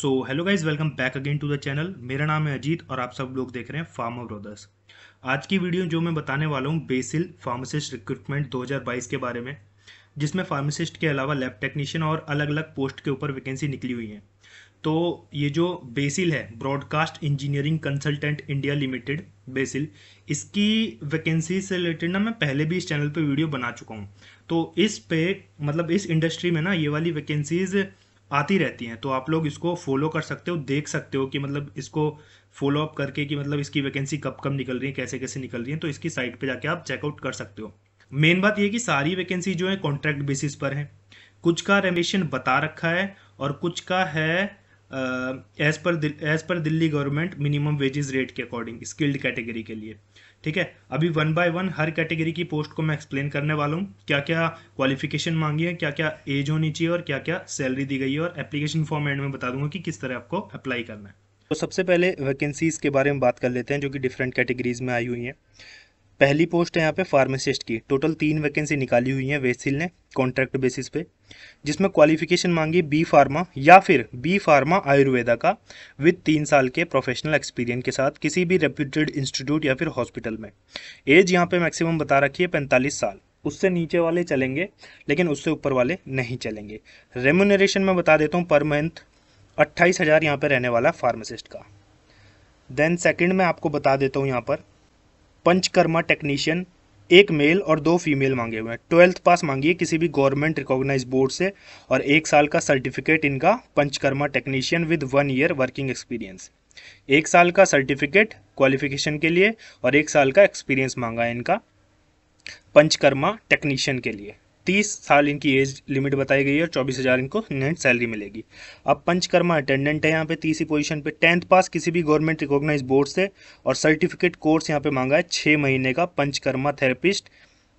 so hello guys welcome back again to the channel मेरा नाम है अजीत और आप सब लोग देख रहे हैं फार्मा ब्रदर्स आज की वीडियो जो मैं बताने वाला हूँ बेसिल फार्मासिस्ट रिक्रूटमेंट 2022 के बारे में जिसमें फार्मासिस्ट के अलावा लैब टेक्नीशियन और अलग अलग पोस्ट के ऊपर वैकेंसी निकली हुई है तो ये जो बेसिल है broadcast engineering consultant India limited BECIL इसकी वैकेंसी से रिलेटेड ना मैं पहले भी इस चैनल पर वीडियो बना चुका हूँ तो इस पे मतलब इस इंडस्ट्री में ना ये वाली वैकेंसीज़ आती रहती हैं तो आप लोग इसको फॉलो कर सकते हो देख सकते हो कि मतलब इसको फॉलो अप करके कि मतलब इसकी वैकेंसी कब कब निकल रही है कैसे कैसे निकल रही है तो इसकी साइट पे जाके आप चेकआउट कर सकते हो मेन बात यह कि सारी वैकेंसी जो है कॉन्ट्रैक्ट बेसिस पर है कुछ का रेमेशन बता रखा है और कुछ का है एज पर एज पर Delhi government minimum wages rate के अकॉर्डिंग स्किल्ड कैटेगरी के लिए ठीक है अभी वन बाय वन हर कैटेगरी की पोस्ट को मैं एक्सप्लेन करने वाला हूँ क्या क्या क्वालिफिकेशन मांगी है क्या क्या एज होनी चाहिए और क्या क्या सैलरी दी गई है और एप्लीकेशन फॉर्म एंड में बता दूंगा कि किस तरह आपको अप्लाई करना है तो सबसे पहले वैकेंसीज़ के बारे में बात कर लेते हैं जो कि डिफरेंट कैटेगरीज में आई हुई हैं पहली पोस्ट है यहाँ पे फार्मासिस्ट की टोटल तीन वैकेंसी निकाली हुई है वेसिल ने कॉन्ट्रैक्ट बेसिस पे जिसमें क्वालिफिकेशन मांगी बी फार्मा या फिर बी फार्मा आयुर्वेदा का विद तीन साल के प्रोफेशनल एक्सपीरियंस के साथ किसी भी रेप्यूटेड इंस्टीट्यूट या फिर हॉस्पिटल में एज यहाँ पे मैक्सिमम बता रखी है पैंतालीस साल उससे नीचे वाले चलेंगे लेकिन उससे ऊपर वाले नहीं चलेंगे रेमोनरेशन में बता देता हूँ पर मंथ अट्ठाईस हज़ार यहाँ पर रहने वाला फार्मासिस्ट का देन सेकेंड में आपको बता देता हूँ यहाँ पर पंचकर्मा टेक्नीशियन एक मेल और दो फीमेल मांगे हुए हैं ट्वेल्थ पास मांगी है किसी भी गवर्नमेंट रिकॉग्नाइज बोर्ड से और एक साल का सर्टिफिकेट इनका panchakarma technician with one year working experience एक साल का सर्टिफिकेट क्वालिफिकेशन के लिए और एक साल का एक्सपीरियंस मांगा है इनका पंचकर्मा टेक्नीशियन के लिए तीस साल इनकी एज लिमिट बताई गई है और चौबीस हज़ार इनको नेट सैलरी मिलेगी अब पंचकर्मा अटेंडेंट है यहाँ पे तीसरी पोजीशन पे टेंथ पास किसी भी गवर्नमेंट रिकॉग्नाइज बोर्ड से और सर्टिफिकेट कोर्स यहाँ पे मांगा है छः महीने का पंचकर्मा थेरेपिस्ट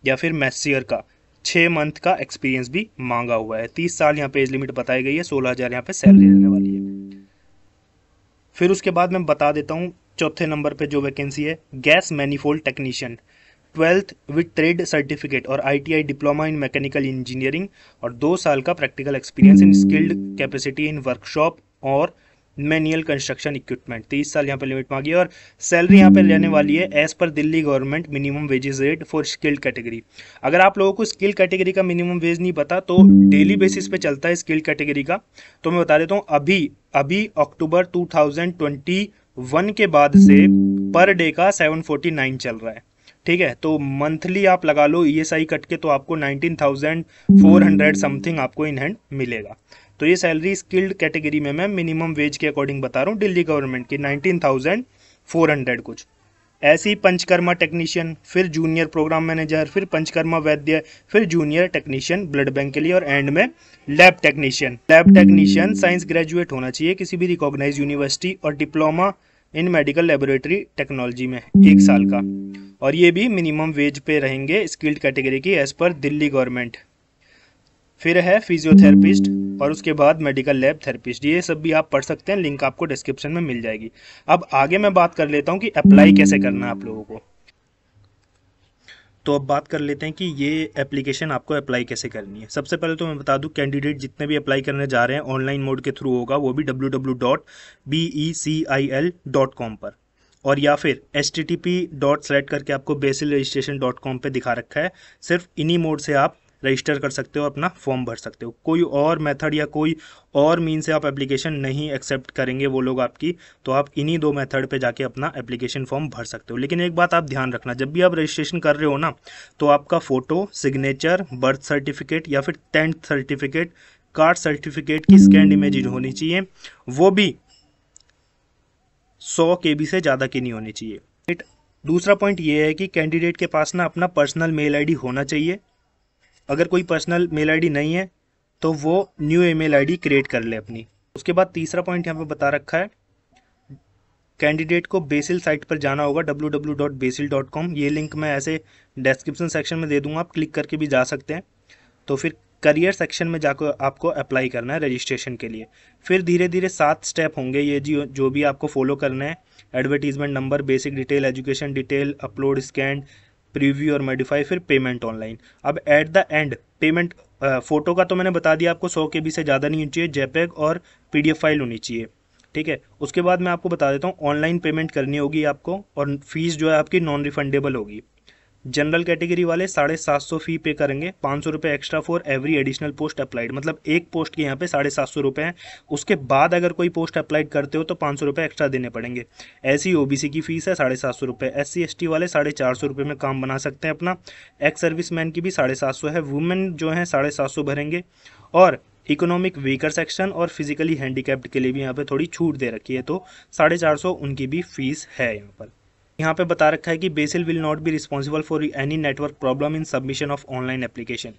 या फिर मैसियर का छः मंथ का एक्सपीरियंस भी मांगा हुआ है तीस साल यहाँ पे एज लिमिट बताई गई है सोलह हज़ार यहाँ पे सैलरी रहने वाली है फिर उसके बाद मैं बता देता हूँ चौथे नंबर पर जो वैकेंसी है gas manifold technician twelfth with trade certificate और ITI diploma in mechanical engineering और दो साल का practical experience in skilled capacity in workshop और मैनुअल कंस्ट्रक्शन इक्विपमेंट तीस साल यहाँ पे लिमिट मांगी है और सैलरी यहाँ पे रहने वाली है एज पर Delhi government minimum wages rate for skilled category अगर आप लोगों को स्किल कैटेगरी का मिनिमम वेज नहीं पता तो डेली बेसिस पे चलता है स्किल्ड कैटेगरी का तो मैं बता देता हूँ अभी अभी अक्टूबर वन के बाद से पर डे का नाइन चल रहा है ठीक है तो मंथली आप लगा लो ईएसआई e कट के तो आपको nineteen thousand four hundred something आपको इन हैंड मिलेगा तो ये सैलरी स्किल्ड कैटेगरी में मैं मिनिमम वेज के अकॉर्डिंग बता रहा हूँ दिल्ली गवर्नमेंट की नाइनटीन थाउजेंड फोर हंड्रेड कुछ ऐसी पंचकर्मा टेक्नीशियन फिर जूनियर प्रोग्राम मैनेजर फिर पंचकर्मा वैद्य फिर जूनियर टेक्नीशियन ब्लड बैंक के लिए और एंड में lab technician lab technician science graduate होना चाहिए किसी भी रिकॉग्नाइज यूनिवर्सिटी और diploma in medical laboratory technology में एक साल का और ये भी मिनिमम वेज पे रहेंगे स्किल्ड कैटेगरी की एज़ पर दिल्ली गवर्नमेंट फिर है फिजियोथेरेपिस्ट और उसके बाद मेडिकल लैब थेरेपिस्ट ये सब भी आप पढ़ सकते हैं लिंक आपको डिस्क्रिप्शन में मिल जाएगी अब आगे मैं बात कर लेता हूँ कि अप्लाई कैसे करना है आप लोगों को तो अब बात कर लेते हैं कि ये एप्लीकेशन आपको अप्लाई कैसे करनी है सबसे पहले तो मैं बता दूं कैंडिडेट जितने भी अप्लाई करने जा रहे हैं ऑनलाइन मोड के थ्रू होगा वो भी W W dot B E C I L dot com पर और या फिर H T T P dot select करके आपको बेसिल रजिस्ट्रेशन डॉट कॉम पर दिखा रखा है सिर्फ इन्हीं मोड से आप रजिस्टर कर सकते हो अपना फॉर्म भर सकते हो कोई और मेथड या कोई और मीन से आप एप्लीकेशन नहीं एक्सेप्ट करेंगे वो लोग आपकी तो आप इन्हीं दो मेथड पे जाके अपना एप्लीकेशन फॉर्म भर सकते हो लेकिन एक बात आप ध्यान रखना जब भी आप रजिस्ट्रेशन कर रहे हो ना तो आपका फ़ोटो सिग्नेचर बर्थ सर्टिफिकेट या फिर टेंथ सर्टिफिकेट कार्ड सर्टिफिकेट की स्कैंड इमेज होनी चाहिए वो भी सौ के बी से ज़्यादा की नहीं होनी चाहिए दूसरा पॉइंट ये है कि कैंडिडेट के पास ना अपना पर्सनल मेल आईडी होना चाहिए अगर कोई पर्सनल मेल आईडी नहीं है तो वो न्यू ईमेल आईडी क्रिएट कर ले अपनी उसके बाद तीसरा पॉइंट यहाँ पे बता रखा है कैंडिडेट को बेसिल साइट पर जाना होगा डब्ल्यू ये लिंक मैं ऐसे डिस्क्रिप्शन सेक्शन में दे दूंगा आप क्लिक करके भी जा सकते हैं तो फिर करियर सेक्शन में जाकर आपको अप्लाई करना है रजिस्ट्रेशन के लिए फिर धीरे धीरे सात स्टेप होंगे ये जी जो भी आपको फॉलो करना है advertisement number basic detail education detail upload scan preview और मॉडिफाई फिर पेमेंट ऑनलाइन अब at the end payment photo का तो मैंने बता दिया आपको सौ के बी से ज़्यादा नहीं होनी चाहिए जेपैग और पी फाइल होनी चाहिए ठीक है उसके बाद मैं आपको बता देता हूँ ऑनलाइन पेमेंट करनी होगी आपको और फीस जो है आपकी नॉन रिफंडेबल होगी जनरल कैटेगरी वाले साढ़े सात सौ फी पे करेंगे पाँच सौ रुपये extra for every additional post applied मतलब एक पोस्ट के यहाँ पे साढ़े सात सौ रुपये हैं उसके बाद अगर कोई पोस्ट अप्लाइड करते हो तो पाँच सौ रुपये एक्स्ट्रा देने पड़ेंगे ऐसी ओ की फ़ीस है साढ़े सात सौ रुपये एस सी वाले साढ़े चार सौ रुपये में काम बना सकते हैं अपना एक्स सर्विस मैन की भी साढ़े सात सौ है वुमेन जो हैं साढ़े सात सौ भरेंगे और इकोनॉमिक वीकर सेक्शन और फिजिकली हैंडीकैप्ड के लिए भी यहाँ पर थोड़ी छूट दे रखी है तो साढ़े चार सौ उनकी भी फीस है यहाँ पर यहाँ पे बता रखा है कि BECIL will not be responsible for any network problem in submission of online application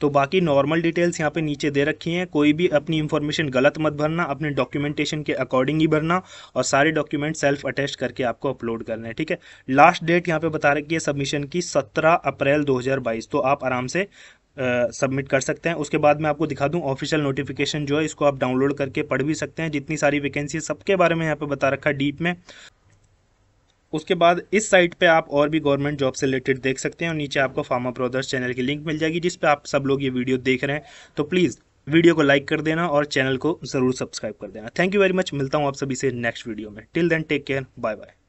तो बाकी नॉर्मल डिटेल्स यहाँ पे नीचे दे रखी हैं कोई भी अपनी इन्फॉर्मेशन गलत मत भरना अपने डॉक्यूमेंटेशन के अकॉर्डिंग ही भरना और सारे डॉक्यूमेंट सेल्फ अटैच करके आपको अपलोड करना है ठीक है लास्ट डेट यहाँ पे बता रखी है सबमिशन की 17 अप्रैल 2022 तो आप आराम से सबमिट कर सकते हैं उसके बाद मैं आपको दिखा दूं ऑफिशियल नोटिफिकेशन जो है इसको आप डाउनलोड करके पढ़ भी सकते हैं जितनी सारी वैकेंसी सबके बारे में यहाँ पे बता रखा है डीप में उसके बाद इस साइट पे आप और भी गवर्नमेंट जॉब से रिलेटेड देख सकते हैं और नीचे आपको फार्मा ब्रदर्स चैनल की लिंक मिल जाएगी जिस पर आप सब लोग ये वीडियो देख रहे हैं तो प्लीज़ वीडियो को लाइक कर देना और चैनल को ज़रूर सब्सक्राइब कर देना थैंक यू वेरी मच मिलता हूँ आप सभी से नेक्स्ट वीडियो में till then take care bye bye